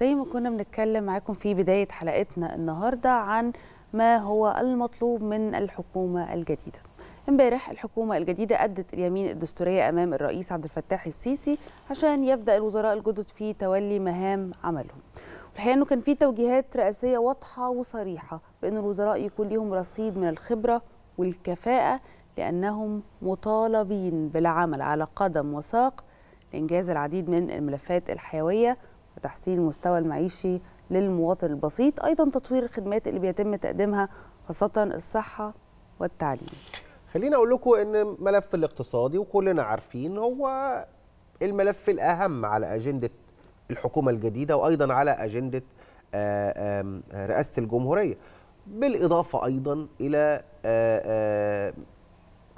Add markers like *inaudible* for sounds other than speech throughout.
زي ما كنا بنتكلم معاكم في بداية حلقتنا النهاردة عن ما هو المطلوب من الحكومة الجديدة امبارح الحكومة الجديدة أدت اليمين الدستورية أمام الرئيس عبد الفتاح السيسي عشان يبدأ الوزراء الجدد في تولي مهام عملهم الحقيقه انه كان في توجيهات رئاسيه واضحه وصريحه بان الوزراء يكون ليهم رصيد من الخبره والكفاءه لانهم مطالبين بالعمل على قدم وساق لانجاز العديد من الملفات الحيويه وتحسين المستوى المعيشي للمواطن البسيط أيضا تطوير الخدمات اللي بيتم تقديمها خاصة الصحة والتعليم خليني أقول لكم أن ملف الاقتصادي وكلنا عارفين هو الملف الأهم على أجندة الحكومة الجديدة وأيضا على أجندة آه، رئاسة الجمهورية بالإضافة أيضا إلى آه، آه،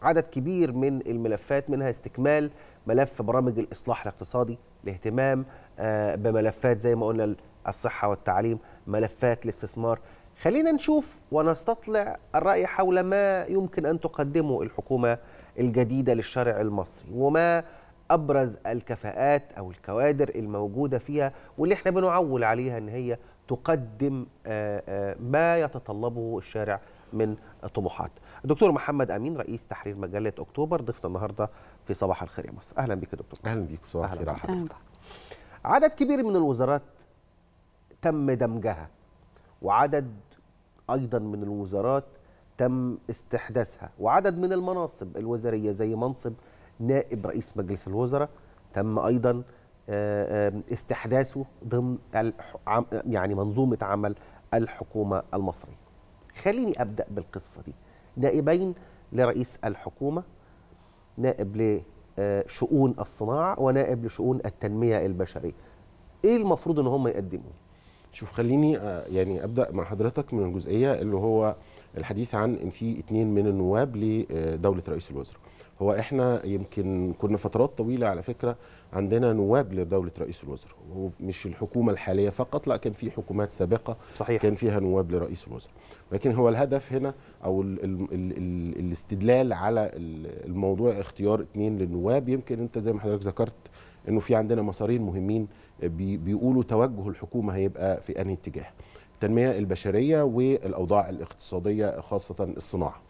عدد كبير من الملفات منها استكمال ملف برامج الاصلاح الاقتصادي الاهتمام آه، بملفات زي ما قلنا الصحه والتعليم ملفات الاستثمار خلينا نشوف ونستطلع الراي حول ما يمكن ان تقدمه الحكومه الجديده للشارع المصري وما ابرز الكفاءات او الكوادر الموجوده فيها واللي احنا بنعول عليها ان هي تقدم آه، آه، ما يتطلبه الشارع من طموحات الدكتور محمد امين رئيس تحرير مجله اكتوبر ضيفنا النهارده في صباح الخير يا مصر اهلا بك يا دكتور اهلا بيك صباح الخير عدد كبير من الوزارات تم دمجها وعدد ايضا من الوزارات تم استحداثها وعدد من المناصب الوزاريه زي منصب نائب رئيس مجلس الوزراء تم ايضا آه، استحداثه ضمن يعني منظومه عمل الحكومه المصريه خليني أبدأ بالقصة دي نائبين لرئيس الحكومة نائب لشؤون الصناعة ونائب لشؤون التنمية البشرية إيه المفروض إن هم يقدموا شوف خليني آه، يعني أبدأ مع حضرتك من الجزئية اللي هو الحديث عن إن في اتنين من النواب لدولة رئيس الوزراء هو احنا يمكن كنا فترات طويله على فكره عندنا نواب لدوله رئيس الوزراء ومش الحكومه الحاليه فقط لا كان في حكومات سابقه صحيح. كان فيها نواب لرئيس الوزراء لكن هو الهدف هنا او الـ الـ الـ الاستدلال على الموضوع اختيار اثنين للنواب يمكن انت زي ما حضرتك ذكرت انه في عندنا مسارين مهمين بي بيقولوا توجه الحكومه هيبقى في انهي اتجاه التنميه البشريه والاوضاع الاقتصاديه خاصه الصناعه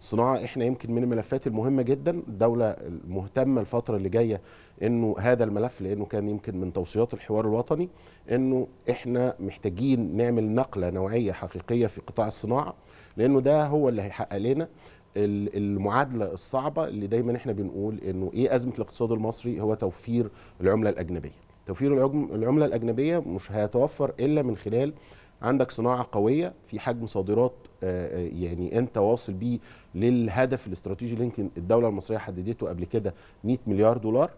الصناعة احنا يمكن من الملفات المهمه جدا الدوله مهتمه الفتره اللي جايه انه هذا الملف لانه كان يمكن من توصيات الحوار الوطني انه احنا محتاجين نعمل نقله نوعيه حقيقيه في قطاع الصناعه لانه ده هو اللي هيحقق لنا المعادله الصعبه اللي دايما احنا بنقول انه ايه ازمه الاقتصاد المصري هو توفير العمله الاجنبيه توفير العمله الاجنبيه مش هيتوفر الا من خلال عندك صناعه قويه في حجم صادرات آه، يعني انت واصل بيه للهدف الاستراتيجي اللي يمكن الدوله المصريه حددته قبل كده 100 مليار دولار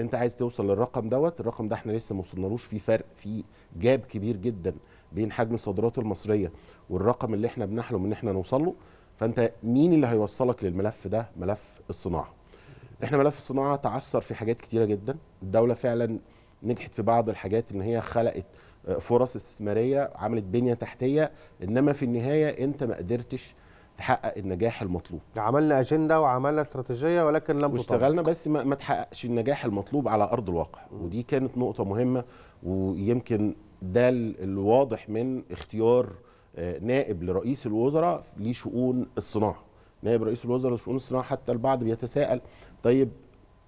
انت عايز توصل للرقم دوت الرقم ده احنا لسه ما وصلنالوش في فرق في جاب كبير جدا بين حجم الصادرات المصريه والرقم اللي احنا بنحلم ان احنا نوصل له فانت مين اللي هيوصلك للملف ده ملف الصناعه احنا ملف الصناعه تعثر في حاجات كتيره جدا الدوله فعلا نجحت في بعض الحاجات ان هي خلقت فرص استثماريه عملت بنيه تحتيه انما في النهايه انت ما قدرتش تحقق النجاح المطلوب عملنا اجنده وعملنا استراتيجيه ولكن لم واشتغلنا بس ما, ما تحققش النجاح المطلوب على ارض الواقع ودي كانت نقطه مهمه ويمكن ده الواضح من اختيار آه، نائب لرئيس الوزراء لشؤون الصناعه نائب رئيس الوزراء لشؤون الصناعه حتى البعض بيتساءل طيب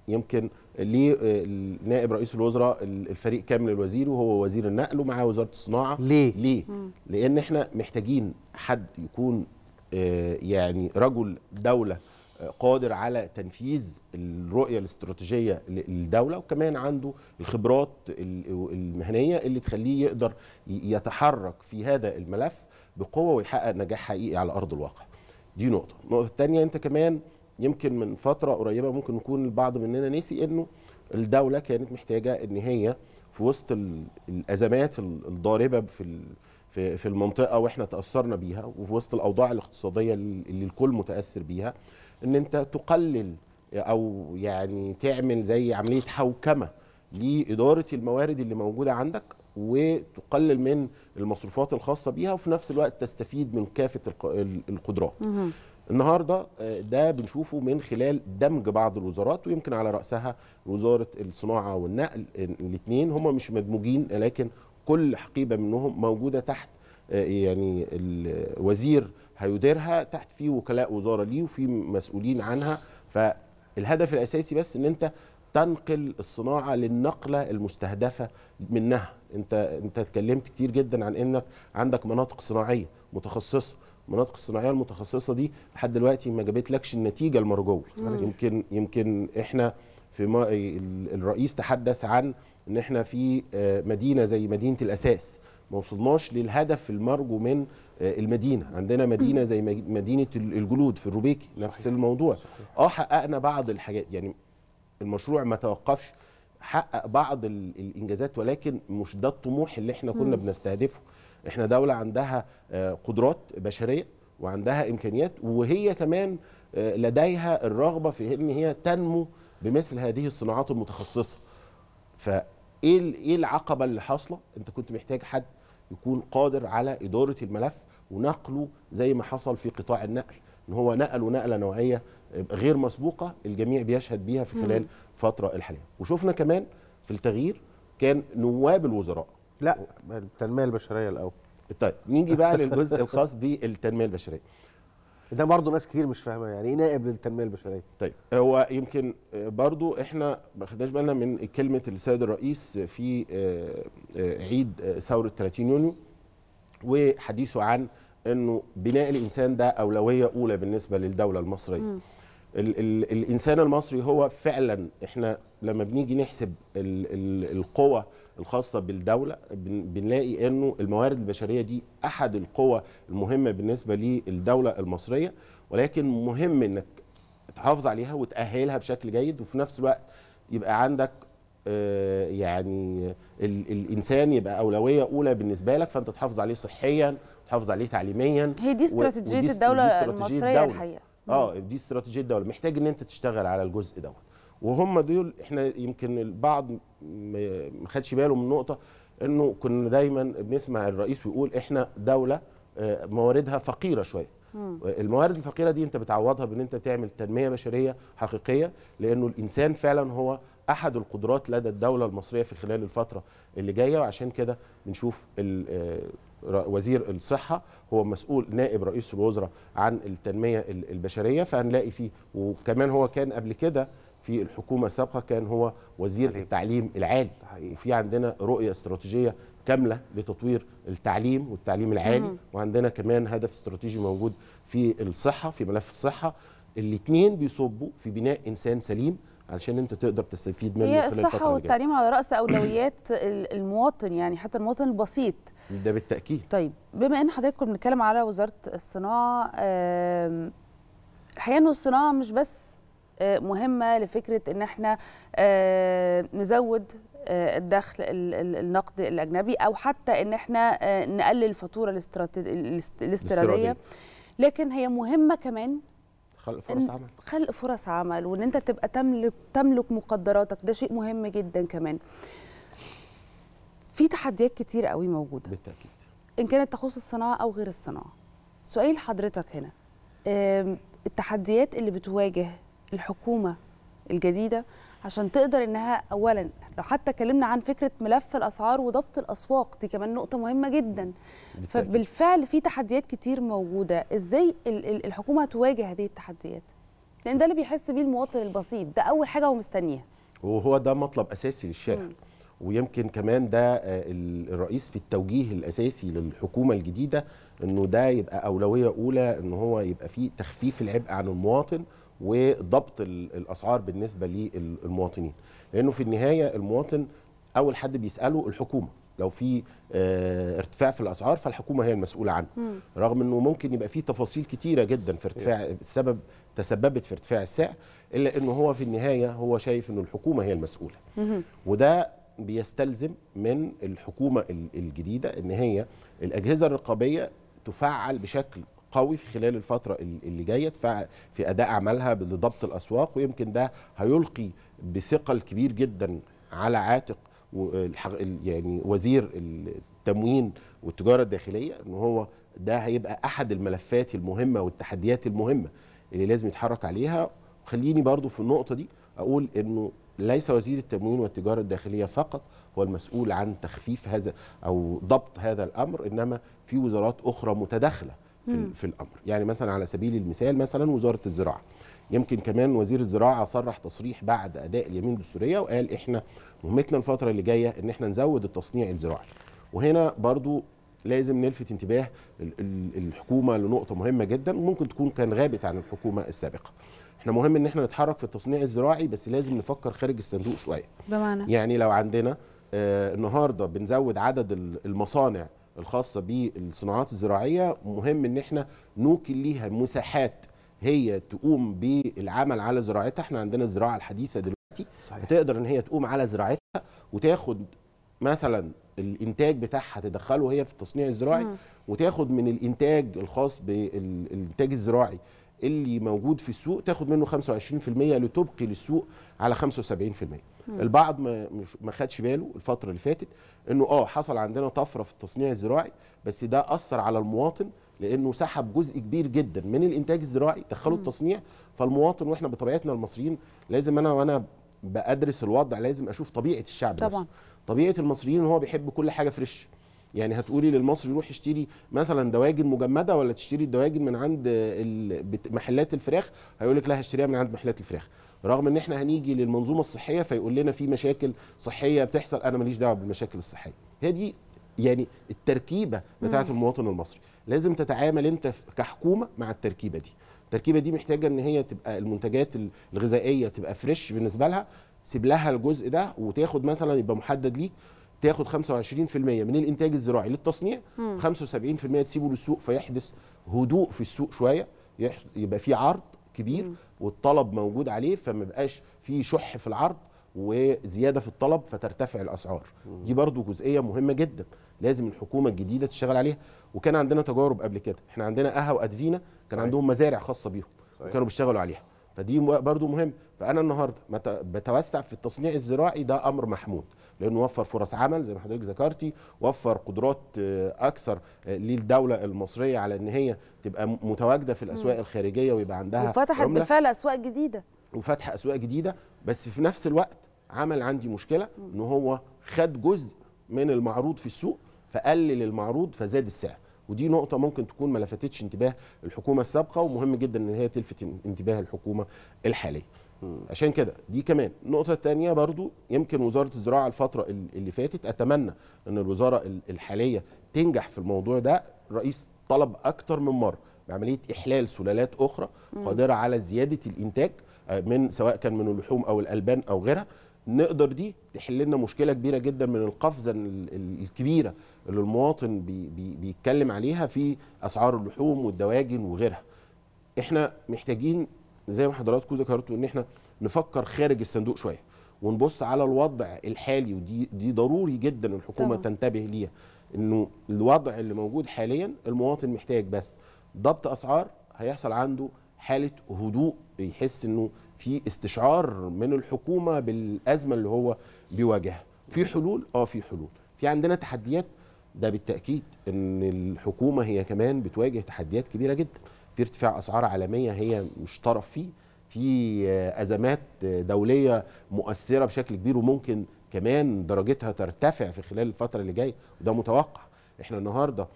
يمكن ليه آه، نائب رئيس الوزراء الفريق كامل الوزير وهو وزير النقل ومعاه وزاره الصناعه ليه؟ ليه؟ مم. لان احنا محتاجين حد يكون آه، يعني رجل دوله آه، قادر على تنفيذ الرؤيه الاستراتيجيه للدوله وكمان عنده الخبرات المهنيه اللي تخليه يقدر يتحرك في هذا الملف بقوه ويحقق نجاح حقيقي على ارض الواقع. دي نقطه، النقطه الثانيه انت كمان يمكن من فتره قريبه ممكن يكون البعض مننا نسي انه الدوله كانت محتاجه ان هي في وسط الازمات الضاربه في في المنطقه واحنا تاثرنا بيها وفي وسط الاوضاع الاقتصاديه اللي الكل متاثر بيها ان انت تقلل او يعني تعمل زي عمليه حوكمه لاداره الموارد اللي موجوده عندك وتقلل من المصروفات الخاصه بيها وفي نفس الوقت تستفيد من كافه القدرات النهارده آه، ده بنشوفه من خلال دمج بعض الوزارات ويمكن على راسها وزاره الصناعه والنقل الاثنين هم مش مدموجين لكن كل حقيبه منهم موجوده تحت آه، يعني الوزير هيديرها تحت فيه وكلاء وزاره ليه وفي مسؤولين عنها فالهدف الاساسي بس ان انت تنقل الصناعه للنقله المستهدفه منها انت انت اتكلمت كتير جدا عن انك عندك مناطق صناعيه متخصصه المناطق الصناعيه المتخصصه دي لحد دلوقتي ما جابتلكش النتيجه المرجوه يمكن يمكن احنا في ما الرئيس تحدث عن ان احنا في آه، مدينه زي مدينه الاساس ما وصلناش للهدف المرجو من آه، المدينه عندنا مدينه زي مدينه الجلود في الروبيكي نفس الموضوع اه حققنا بعض الحاجات يعني المشروع ما توقفش حقق بعض الانجازات ولكن مش ده الطموح اللي احنا كنا بنستهدفه احنا دوله عندها آه، قدرات بشريه وعندها امكانيات وهي كمان آه، لديها الرغبه في ان هي تنمو بمثل هذه الصناعات المتخصصه فايه ايه العقبه اللي حاصله انت كنت محتاج حد يكون قادر على اداره الملف ونقله زي ما حصل في قطاع النقل ان هو نقله نقله نوعيه غير مسبوقه الجميع بيشهد بيها في خلال الفتره الحاليه وشفنا كمان في التغيير كان نواب الوزراء لا التنميه البشريه الاول طيب نيجي بقى للجزء الخاص بالتنميه البشريه ده برضه ناس كتير مش فاهمه يعني ايه نائب للتنميه البشريه طيب هو يمكن برضه احنا ما خدناش بالنا من كلمه السيد الرئيس في آه، آه، عيد آه، ثوره 30 يونيو وحديثه عن انه بناء الانسان ده اولويه اولى بالنسبه للدوله المصريه م. ال ال الانسان المصري هو فعلا احنا لما بنيجي نحسب ال ال القوى الخاصه بالدوله بنلاقي انه الموارد البشريه دي احد القوى المهمه بالنسبه للدوله المصريه ولكن مهم انك تحافظ عليها وتاهلها بشكل جيد وفي نفس الوقت يبقى عندك آه، يعني الانسان يبقى اولويه اولى بالنسبه لك فانت تحافظ عليه صحيا تحافظ عليه تعليميا هي دي استراتيجيه الدوله المصريه الحقيقه اه دي استراتيجيه الدوله محتاج ان انت تشتغل على الجزء دوت وهم دول احنا يمكن البعض ما خدش باله من نقطه انه كنا دايما بنسمع الرئيس ويقول احنا دوله آه، مواردها فقيره شويه الموارد الفقيره دي انت بتعوضها بان انت تعمل تنميه بشريه حقيقيه لانه الانسان فعلا هو احد القدرات لدى الدوله المصريه في خلال الفتره اللي جايه وعشان كده بنشوف آه، وزير الصحه هو مسؤول نائب رئيس الوزراء عن التنميه البشريه فهنلاقي فيه وكمان هو كان قبل كده في الحكومه السابقه كان هو وزير التعليم العالي وفي عندنا رؤيه استراتيجيه كامله لتطوير التعليم والتعليم العالي وعندنا كمان هدف استراتيجي موجود في الصحه في ملف الصحه الاثنين بيصبوا في بناء انسان سليم علشان انت تقدر تستفيد منه هي الصحه والتعليم على راس اولويات *clears throat* المواطن يعني حتى المواطن البسيط ده بالتاكيد طيب بما ان حضرتك كنت بنتكلم على وزاره الصناعه الحقيقه انه الصناعه مش بس آه، مهمه لفكره ان احنا آه، نزود آه، الدخل النقدي الاجنبي او حتى ان احنا نقلل الفاتوره الاستراتيجيه لكن هي مهمه كمان خلق فرص عمل خلق فرص عمل وان انت تبقى تملك تملك مقدراتك ده شيء مهم جدا كمان في تحديات كتير قوي موجوده بالتاكيد ان كانت تخص الصناعه او غير الصناعه سؤال حضرتك هنا التحديات اللي بتواجه الحكومه الجديده عشان تقدر انها اولا لو حتى اتكلمنا عن فكره ملف الاسعار وضبط الاسواق دي كمان نقطه مهمه جدا بالتأكيد. فبالفعل في تحديات كتير موجوده ازاي الحكومه تواجه هذه التحديات لان ده اللي بيحس بيه المواطن البسيط ده اول حاجه هو مستنيها وهو ده مطلب اساسي للشارع م. ويمكن كمان ده آه، الرئيس في التوجيه الاساسي للحكومه الجديده انه ده يبقى اولويه اولى ان هو يبقى فيه تخفيف العبء عن المواطن وضبط الاسعار بالنسبه للمواطنين لانه في النهايه المواطن اول حد بيساله الحكومه لو في آه، ارتفاع في الاسعار فالحكومه هي المسؤوله عنه مم. رغم انه ممكن يبقى في تفاصيل كتيره جدا في ارتفاع إيه. السبب تسببت في ارتفاع السعر الا انه هو في النهايه هو شايف انه الحكومه هي المسؤوله مم. وده بيستلزم من الحكومه الجديده ان هي الاجهزه الرقابيه تفعل بشكل قوي في خلال الفترة اللي جاية في أداء عملها لضبط الأسواق ويمكن ده هيلقي بثقل كبير جدا على عاتق يعني وزير التموين والتجارة الداخلية أن هو ده هيبقى أحد الملفات المهمة والتحديات المهمة اللي لازم يتحرك عليها خليني برضو في النقطة دي أقول أنه ليس وزير التموين والتجارة الداخلية فقط هو المسؤول عن تخفيف هذا أو ضبط هذا الأمر إنما في وزارات أخرى متداخلة في, في الامر يعني مثلا على سبيل المثال مثلا وزاره الزراعه يمكن كمان وزير الزراعه صرح تصريح بعد اداء اليمين الدستوريه وقال احنا مهمتنا الفتره اللي جايه ان احنا نزود التصنيع الزراعي وهنا برضو لازم نلفت انتباه الحكومه لنقطه مهمه جدا وممكن تكون كان غابت عن الحكومه السابقه احنا مهم ان احنا نتحرك في التصنيع الزراعي بس لازم نفكر خارج الصندوق شويه بمعنى يعني لو عندنا آه، النهارده بنزود عدد المصانع الخاصه بالصناعات الزراعيه مهم ان احنا نوكل ليها مساحات هي تقوم بالعمل على زراعتها احنا عندنا الزراعه الحديثه دلوقتي صحيح. فتقدر ان هي تقوم على زراعتها وتاخد مثلا الانتاج بتاعها تدخله هي في التصنيع الزراعي م. وتاخد من الانتاج الخاص بالانتاج الزراعي اللي موجود في السوق تاخد منه 25% لتبقي للسوق على 75% م. البعض ما ما خدش باله الفتره اللي فاتت انه اه حصل عندنا طفره في التصنيع الزراعي بس ده اثر على المواطن لانه سحب جزء كبير جدا من الانتاج الزراعي دخله التصنيع فالمواطن واحنا بطبيعتنا المصريين لازم انا وانا بادرس الوضع لازم اشوف طبيعه الشعب طبعا نفسه. طبيعه المصريين هو بيحب كل حاجه فريش يعني هتقولي للمصري يروح يشتري مثلا دواجن مجمده ولا تشتري الدواجن من عند محلات الفراخ هيقول لك لا هشتريها من عند محلات الفراخ رغم ان احنا هنيجي للمنظومه الصحيه فيقول لنا في مشاكل صحيه بتحصل انا ماليش دعوه بالمشاكل الصحيه هي دي يعني التركيبه بتاعه المواطن المصري لازم تتعامل انت كحكومه مع التركيبه دي التركيبه دي محتاجه ان هي تبقى المنتجات الغذائيه تبقى فريش بالنسبه لها سيب لها الجزء ده وتاخد مثلا يبقى محدد ليك تاخد 25% من الانتاج الزراعي للتصنيع م. 75% تسيبه للسوق فيحدث هدوء في السوق شويه يبقى في عرض كبير م. والطلب موجود عليه فما بقاش في شح في العرض وزياده في الطلب فترتفع الاسعار م. دي برضو جزئيه مهمه جدا لازم الحكومه الجديده تشتغل عليها وكان عندنا تجارب قبل كده احنا عندنا قهوه وادفينا كان عندهم مزارع خاصه بيهم وكانوا بيشتغلوا عليها فدي برضو مهم فانا النهارده بتوسع في التصنيع الزراعي ده امر محمود لانه وفر فرص عمل زي ما حضرتك ذكرتي وفر قدرات آه، اكثر آه، للدوله المصريه على ان هي تبقى متواجده في الاسواق الخارجيه ويبقى عندها وفتحت عملة. بالفعل اسواق جديده وفتح اسواق جديده بس في نفس الوقت عمل عندي مشكله ان هو خد جزء من المعروض في السوق فقلل المعروض فزاد السعر ودي نقطه ممكن تكون ما لفتتش انتباه الحكومه السابقه ومهم جدا ان هي تلفت انتباه الحكومه الحاليه عشان كده دي كمان النقطه الثانيه برضو يمكن وزاره الزراعه الفتره اللي فاتت اتمنى ان الوزاره الحاليه تنجح في الموضوع ده الرئيس طلب اكتر من مره بعمليه احلال سلالات اخرى قادره على زياده الانتاج آه، من سواء كان من اللحوم او الالبان او غيرها نقدر دي تحل لنا مشكله كبيره جدا من القفزه الكبيره اللي المواطن بيتكلم عليها في اسعار اللحوم والدواجن وغيرها احنا محتاجين زي ما حضراتكم ذكرتوا ان احنا نفكر خارج الصندوق شويه ونبص على الوضع الحالي ودي دي ضروري جدا الحكومه طبعا. تنتبه ليها انه الوضع اللي موجود حاليا المواطن محتاج بس ضبط اسعار هيحصل عنده حاله هدوء يحس انه في استشعار من الحكومه بالازمه اللي هو بيواجهها في حلول اه في حلول في عندنا تحديات ده بالتاكيد ان الحكومه هي كمان بتواجه تحديات كبيره جدا في ارتفاع اسعار عالميه هي مش طرف فيه في آه، ازمات آه، دوليه مؤثره بشكل كبير وممكن كمان درجتها ترتفع في خلال الفتره اللي جايه وده متوقع احنا النهارده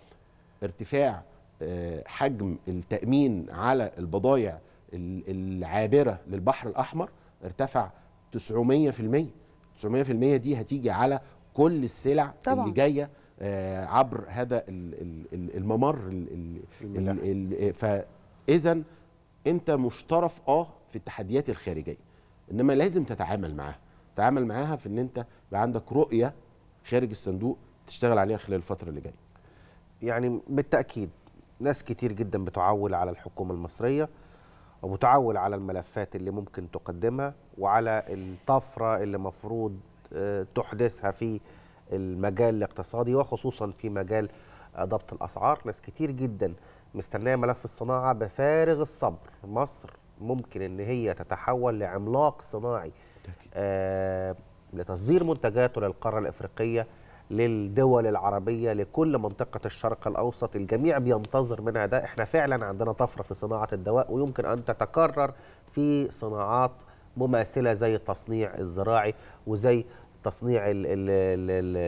ارتفاع آه، حجم التامين على البضائع العابره للبحر الاحمر ارتفع 900% 900% دي هتيجي على كل السلع طبعا. اللي جايه آه، عبر هذا الممر فاذا انت مشترف اه في التحديات الخارجيه انما لازم تتعامل معاها تتعامل معاها في ان انت يبقى عندك رؤيه خارج الصندوق تشتغل عليها خلال الفتره اللي جايه يعني بالتاكيد ناس كتير جدا بتعول على الحكومه المصريه وبتعول على الملفات اللي ممكن تقدمها وعلى الطفره اللي مفروض آه، تحدثها في المجال الاقتصادي وخصوصا في مجال آه، ضبط الاسعار ناس كتير جدا مستنيه ملف الصناعه بفارغ الصبر مصر ممكن ان هي تتحول لعملاق صناعي آه لتصدير منتجاته للقاره الافريقيه للدول العربيه لكل منطقه الشرق الاوسط الجميع بينتظر منها ده احنا فعلا عندنا طفره في صناعه الدواء ويمكن ان تتكرر في صناعات مماثله زي التصنيع الزراعي وزي تصنيع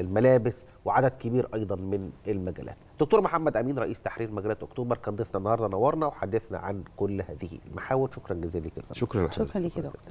الملابس وعدد كبير ايضا من المجالات. دكتور محمد امين رئيس تحرير مجله اكتوبر كان ضيفنا النهارده نورنا وحدثنا عن كل هذه المحاور شكرا جزيلا لك الفندم. شكرا شكرا ليك يا دكتور.